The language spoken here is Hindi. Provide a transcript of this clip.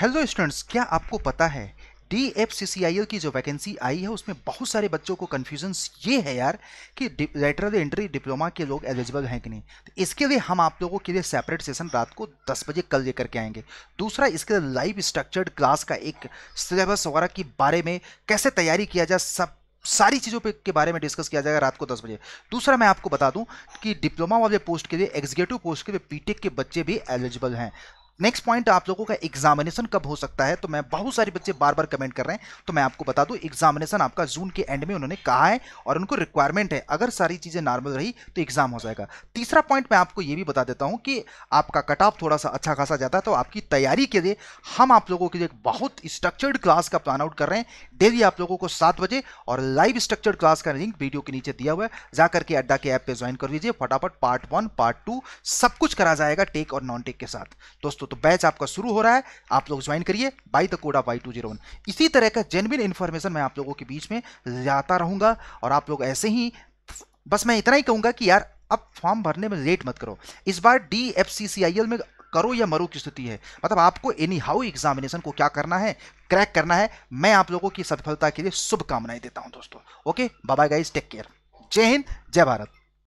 हेलो स्टूडेंट्स क्या आपको पता है D F C C I L की जो वैकेंसी आई है उसमें बहुत सारे बच्चों को कन्फ्यूजन्स ये है यार कि लेटरल एंट्री डिप्लोमा के लोग एलिजिबल हैं कि नहीं तो इसके लिए हम आप लोगों के लिए सेपरेट सेशन रात को 10 बजे कल लेकर के आएंगे दूसरा इसके लिए लाइव स्ट्रक्चर्ड क्लास का एक सिलेबस वगैरह के बारे में कैसे तैयारी किया जाए सब सारी चीज़ों पे के बारे में डिस्कस किया जाएगा रात को दस बजे दूसरा मैं आपको बता दूं कि डिप्लोमा वाले पोस्ट के लिए एग्जीक्यूटिव पोस्ट के लिए पीटेक के बच्चे भी एलिजिबल हैं नेक्स्ट पॉइंट आप लोगों का एग्जामिनेशन कब हो सकता है तो मैं बहुत सारे बच्चे बार बार कमेंट कर रहे हैं तो मैं आपको बता दूं एग्जामिनेशन आपका जून के एंड में उन्होंने कहा है और उनको रिक्वायरमेंट है अगर सारी चीज़ें नॉर्मल रही तो एग्जाम हो जाएगा तीसरा पॉइंट मैं आपको ये भी बता देता हूँ कि आपका कट ऑफ थोड़ा सा अच्छा खासा जाता है तो आपकी तैयारी के लिए हम आप लोगों के लिए बहुत स्ट्रक्चर्ड क्लास का प्लान आउट कर रहे हैं डेली आप लोगों को सात बजे और लाइव स्ट्रक्चर्ड क्लास का लिंक वीडियो के नीचे दिया हुआ है जा करके अड्डा के ऐप पर ज्वाइन कर लीजिए फटाफट पार्ट वन पार्ट टू सब कुछ करा जाएगा टेक और नॉन टेक के साथ दोस्तों तो बैच आपका शुरू हो रहा है आप लोग ज्वाइन करिए बाई द कोडा बाई टू जीरो वन इसी तरह का जेनविन इन्फॉर्मेशन मैं आप लोगों के बीच में जाता रहूँगा और आप लोग ऐसे ही बस मैं इतना ही कहूँगा कि यार अब फॉर्म भरने में लेट मत करो इस बार D F C C I L में करो या मरो की स्थिति है मतलब आपको एनी हाउ एग्जामिनेशन को क्या करना है क्रैक करना है मैं आप लोगों की सफलता के लिए शुभकामनाएं देता हूं दोस्तों okay bye guys take care जय हिंद जय भारत